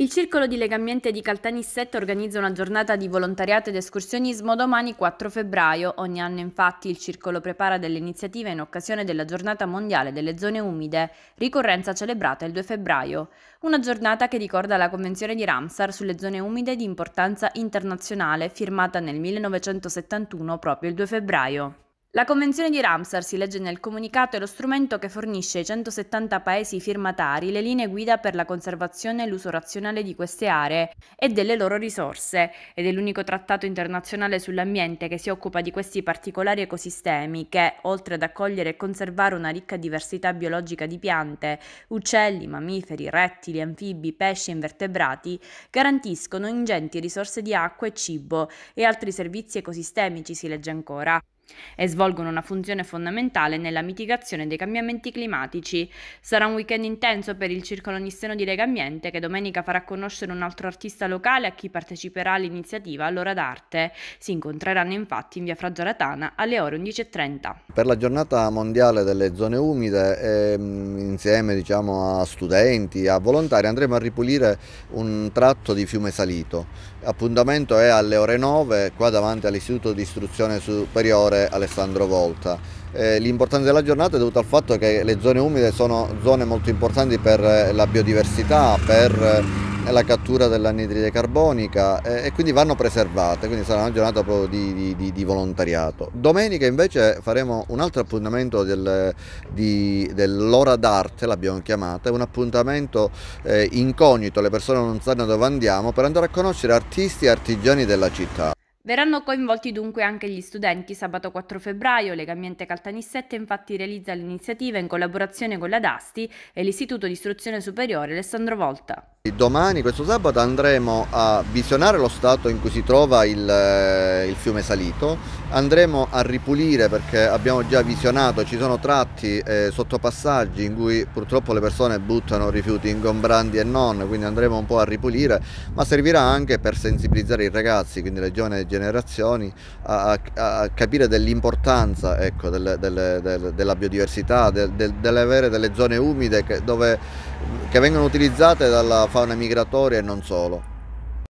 Il Circolo di Legambiente di Caltanissetta organizza una giornata di volontariato ed escursionismo domani 4 febbraio. Ogni anno infatti il Circolo prepara delle iniziative in occasione della giornata mondiale delle zone umide, ricorrenza celebrata il 2 febbraio. Una giornata che ricorda la Convenzione di Ramsar sulle zone umide di importanza internazionale firmata nel 1971 proprio il 2 febbraio. La Convenzione di Ramsar, si legge nel comunicato, è lo strumento che fornisce ai 170 Paesi firmatari le linee guida per la conservazione e l'uso razionale di queste aree e delle loro risorse ed è l'unico trattato internazionale sull'ambiente che si occupa di questi particolari ecosistemi che, oltre ad accogliere e conservare una ricca diversità biologica di piante, uccelli, mammiferi, rettili, anfibi, pesci e invertebrati, garantiscono ingenti risorse di acqua e cibo e altri servizi ecosistemici, si legge ancora e svolgono una funzione fondamentale nella mitigazione dei cambiamenti climatici. Sarà un weekend intenso per il Circolo Nisseno di Lega Ambiente che domenica farà conoscere un altro artista locale a chi parteciperà all'iniziativa All'ora d'arte. Si incontreranno infatti in via Fragiaratana alle ore 11.30. Per la giornata mondiale delle zone umide, ehm, insieme diciamo, a studenti, a volontari, andremo a ripulire un tratto di fiume salito. Appuntamento è alle ore 9 qua davanti all'Istituto di Istruzione Superiore Alessandro Volta. Eh, l'importanza della giornata è dovuta al fatto che le zone umide sono zone molto importanti per eh, la biodiversità, per eh, la cattura dell'anidride carbonica eh, e quindi vanno preservate, quindi sarà una giornata proprio di, di, di volontariato. Domenica invece faremo un altro appuntamento del, dell'ora d'arte, l'abbiamo chiamata, è un appuntamento eh, incognito, le persone non sanno dove andiamo, per andare a conoscere artisti e artigiani della città. Verranno coinvolti dunque anche gli studenti. Sabato 4 febbraio Legambiente Caltanissette infatti realizza l'iniziativa in collaborazione con la DASTI e l'Istituto di Istruzione Superiore Alessandro Volta. Domani, questo sabato, andremo a visionare lo stato in cui si trova il, eh, il, fiume Salito, andremo a ripulire perché abbiamo già visionato, ci sono tratti eh, sottopassaggi in cui purtroppo le persone buttano rifiuti ingombranti e non, quindi andremo un po' a ripulire, ma servirà anche per sensibilizzare i ragazzi, quindi le giovani generazioni, a, a, a capire dell'importanza ecco, del, del, del, della biodiversità, dell'avere delle zone umide che, dove, che vengono utilizzate dalla fauna migratoria e non solo.